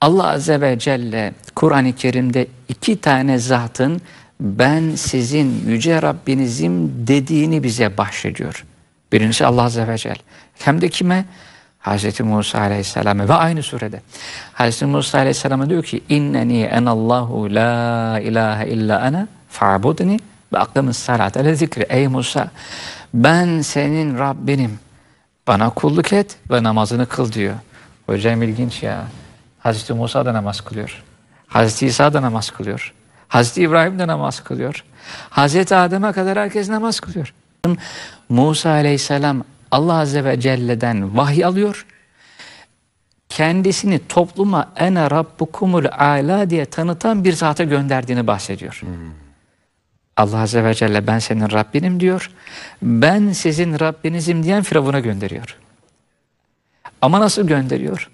Allah Azze ve Celle Kur'an-ı Kerim'de iki tane zatın ben sizin yüce Rabbinizim dediğini bize bahşediyor. Birincisi Allah Azze ve Celle. Hem de kime? Hz. Musa Aleyhisselam'a ve aynı surede. Hz. Musa Aleyhisselam'a diyor ki İnneni enallahu la ilahe illa ana fa'budni ve aklımız salat ele zikri. Ey Musa ben senin Rabbinim. Bana kulluk et ve namazını kıl diyor. Hocam ilginç ya. Hazreti Musa da namaz kılıyor. Hazreti İsa da namaz kılıyor. Hazreti İbrahim de namaz kılıyor. Hazreti Adem'e kadar herkes namaz kılıyor. Musa aleyhisselam Allah Azze ve Celle'den vahiy alıyor. Kendisini topluma ene rabbukumul ala diye tanıtan bir zata gönderdiğini bahsediyor. Hmm. Allah Azze ve Celle ben senin Rabbinim diyor. Ben sizin Rabbinizim diyen Firavun'a gönderiyor. Ama nasıl gönderiyor?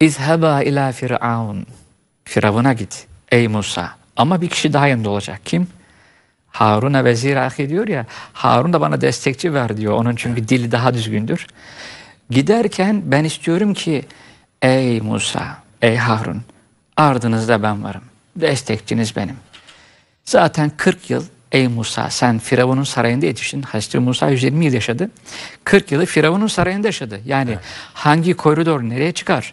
İzheba ila firavun. Firavuna git ey Musa. Ama bir kişi daha yanında olacak. Kim? Harun'a vezir ahi diyor ya. Harun da bana destekçi ver diyor. Onun çünkü dili daha düzgündür. Giderken ben istiyorum ki ey Musa, ey Harun ardınızda ben varım. Destekçiniz benim. Zaten 40 yıl ey Musa sen Firavun'un sarayında yetiştin. Hazreti Musa 120 yıl yaşadı. 40 yılı Firavun'un sarayında yaşadı. Yani evet. hangi koridor nereye çıkar?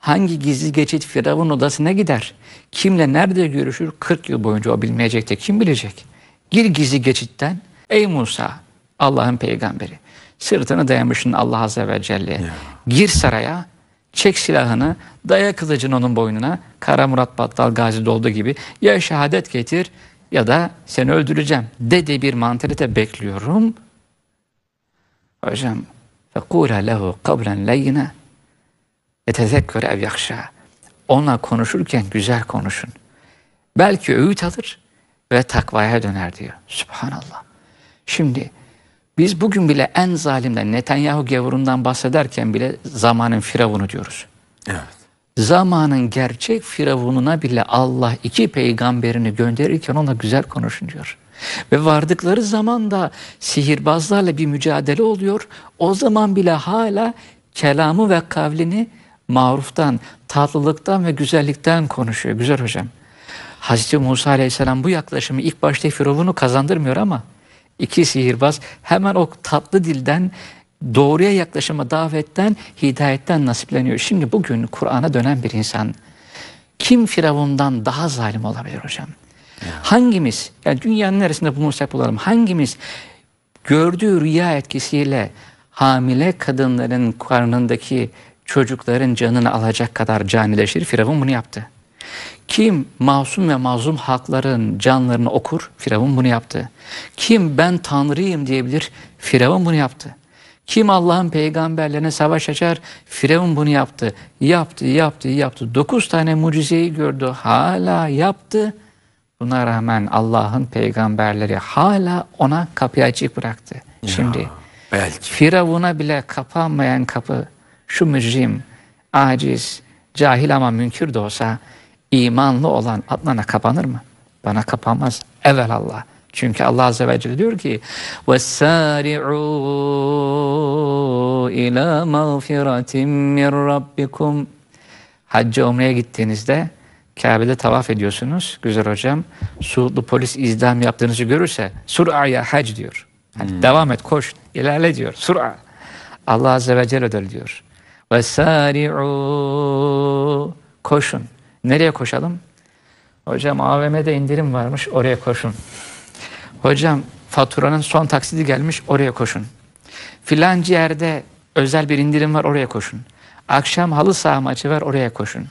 hangi gizli geçit Firavun odasına gider? Kimle nerede görüşür? 40 yıl boyunca o bilmeyecek de kim bilecek? Gir gizli geçitten ey Musa Allah'ın peygamberi sırtını dayamışsın Allah Azze ve Celle'ye. Gir saraya çek silahını daya kılıcın onun boynuna Kara Murat Battal Gazi'de olduğu gibi ya şehadet getir ya da seni öldüreceğim dedi bir mantalite bekliyorum. Hocam فَقُولَ لَهُ قَبْلًا لَيِّنَا ve yetezekkere ev yakşa. Onunla konuşurken güzel konuşun. Belki öğüt alır ve takvaya döner diyor. Sübhanallah. Şimdi biz bugün bile en zalimden Netanyahu gavurundan bahsederken bile zamanın firavunu diyoruz. Evet. Zamanın gerçek firavununa bile Allah iki peygamberini gönderirken ona güzel konuşun diyor. Ve vardıkları zaman da sihirbazlarla bir mücadele oluyor. O zaman bile hala kelamı ve kavlini maruftan, tatlılıktan ve güzellikten konuşuyor. Güzel hocam. Hazreti Musa Aleyhisselam bu yaklaşımı ilk başta Firavun'u kazandırmıyor ama iki sihirbaz hemen o tatlı dilden doğruya yaklaşıma davetten, hidayetten nasipleniyor. Şimdi bugün Kur'an'a dönen bir insan kim Firavun'dan daha zalim olabilir hocam? Ya. Hangimiz, yani dünyanın neresinde bulunursak olalım? hangimiz gördüğü rüya etkisiyle hamile kadınların karnındaki çocukların canını alacak kadar canileşir. Firavun bunu yaptı. Kim masum ve mazlum halkların canlarını okur? Firavun bunu yaptı. Kim ben tanrıyım diyebilir? Firavun bunu yaptı. Kim Allah'ın peygamberlerine savaş açar? Firavun bunu yaptı. Yaptı, yaptı, yaptı. Dokuz tane mucizeyi gördü. Hala yaptı. Buna rağmen Allah'ın peygamberleri hala ona kapıyı açık bıraktı. Şimdi ya, belki. Firavun'a bile kapanmayan kapı şu mücrim, aciz, cahil ama münkür de olsa imanlı olan Adnan'a kapanır mı? Bana kapanmaz. Evvel Allah. Çünkü Allah Azze ve Celle diyor ki وَالسَّارِعُوا اِلَى مَغْفِرَةٍ مِّنْ رَبِّكُمْ Hacca umreye gittiğinizde Kabe'de tavaf ediyorsunuz. Güzel hocam. Suudlu polis izdam yaptığınızı görürse sur'a ya hac diyor. Hani hmm. devam et koş ilerle diyor. Sur'a. Allah Azze ve Celle diyor. Ve Vesari'u koşun. Nereye koşalım? Hocam AVM'de indirim varmış oraya koşun. Hocam faturanın son taksidi gelmiş oraya koşun. Filancı yerde özel bir indirim var oraya koşun. Akşam halı saha maçı var oraya koşun.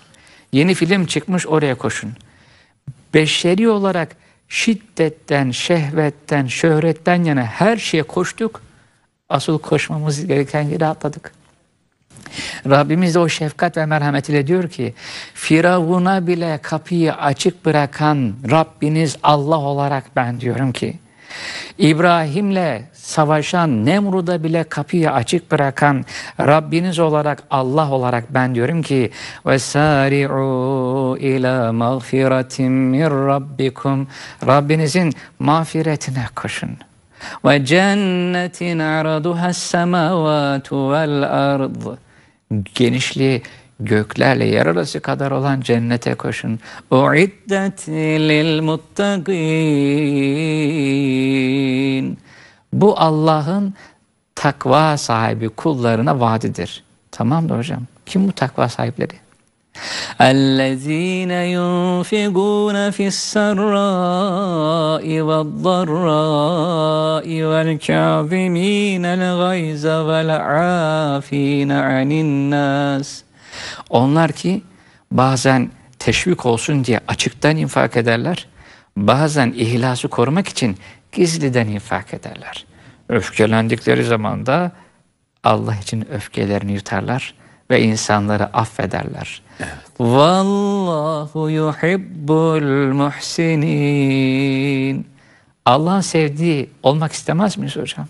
Yeni film çıkmış oraya koşun. Beşeri olarak şiddetten, şehvetten, şöhretten yana her şeye koştuk. Asıl koşmamız gereken yere atladık. Rabbimiz de o şefkat ve merhametiyle diyor ki Firavun'a bile kapıyı açık bırakan Rabbiniz Allah olarak ben diyorum ki İbrahim'le savaşan Nemrud'a bile kapıyı açık bırakan Rabbiniz olarak Allah olarak ben diyorum ki ve sari'u ila mağfiratin min rabbikum Rabbinizin mağfiretine koşun ve cennetin araduha's semavatu vel ard genişliği göklerle yer arası kadar olan cennete koşun. Uiddet lil muttaqin. Bu Allah'ın takva sahibi kullarına vaadidir. Tamam da hocam. Kim bu takva sahipleri? الذين ينفقون في السراء والضراء والكاظمين الغيظ والعافين عن الناس Onlar ki bazen teşvik olsun diye açıktan infak ederler. Bazen ihlası korumak için gizliden infak ederler. Öfkelendikleri zaman da Allah için öfkelerini yutarlar ve insanları affederler. Evet. Vallahu yuhibbul muhsinin. Allah'ın sevdiği olmak istemez miyiz hocam?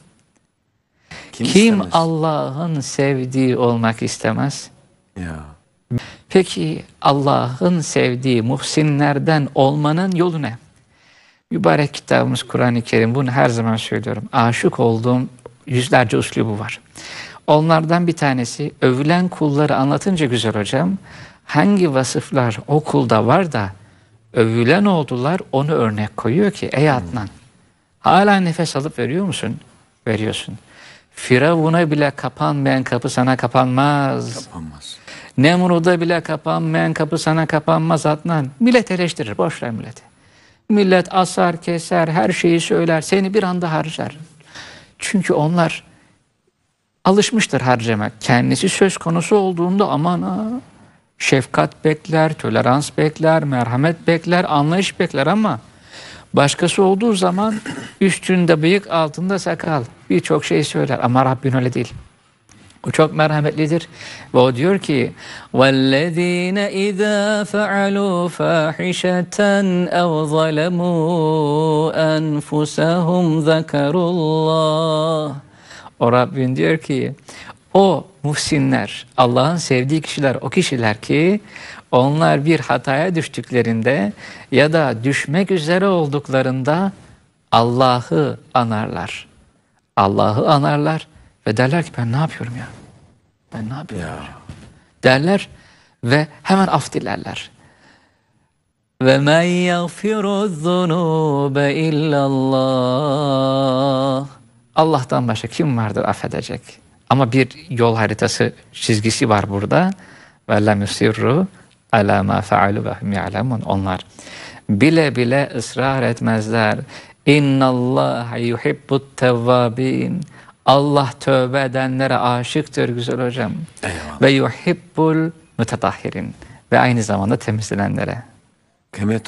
Kim, Kim Allah'ın sevdiği olmak istemez? Ya. Peki Allah'ın sevdiği muhsinlerden olmanın yolu ne? Mübarek kitabımız Kur'an-ı Kerim bunu her zaman söylüyorum. Aşık olduğum yüzlerce üslubu var. Onlardan bir tanesi övülen kulları anlatınca güzel hocam hangi vasıflar o kulda var da övülen oldular onu örnek koyuyor ki ey hmm. Adnan hala nefes alıp veriyor musun? Veriyorsun. Firavun'a bile kapanmayan kapı sana kapanmaz. Kapanmaz. Nemrud'a bile kapanmayan kapı sana kapanmaz Adnan. Millet eleştirir. Boş ver milleti. Millet asar, keser, her şeyi söyler. Seni bir anda harcar. Çünkü onlar alışmıştır harcama. Kendisi söz konusu olduğunda aman ha, şefkat bekler, tolerans bekler, merhamet bekler, anlayış bekler ama başkası olduğu zaman üstünde bıyık altında sakal birçok şey söyler ama Rabbin öyle değil. O çok merhametlidir. Ve o diyor ki وَالَّذ۪ينَ اِذَا فَعَلُوا فَاحِشَةً اَوْ ظَلَمُوا أَنْفُسَهُمْ ذَكَرُوا اللّٰهِ o Rabbin diyor ki o muhsinler, Allah'ın sevdiği kişiler o kişiler ki onlar bir hataya düştüklerinde ya da düşmek üzere olduklarında Allah'ı anarlar. Allah'ı anarlar ve derler ki ben ne yapıyorum ya? Ben ne yapıyorum? Ya. Derler ve hemen af dilerler. Ve men yagfiru zunube illallah Allah'tan başka kim vardır affedecek? Ama bir yol haritası çizgisi var burada. Ve lem yusirru ala ma faalu ve hum Onlar bile bile ısrar etmezler. İnna Allah yuhibbut tevvabin. Allah tövbe edenlere aşıktır güzel hocam. Eyvallah. Ve yuhibbul mütetahhirin. Ve aynı zamanda temizlenenlere. Kıymetli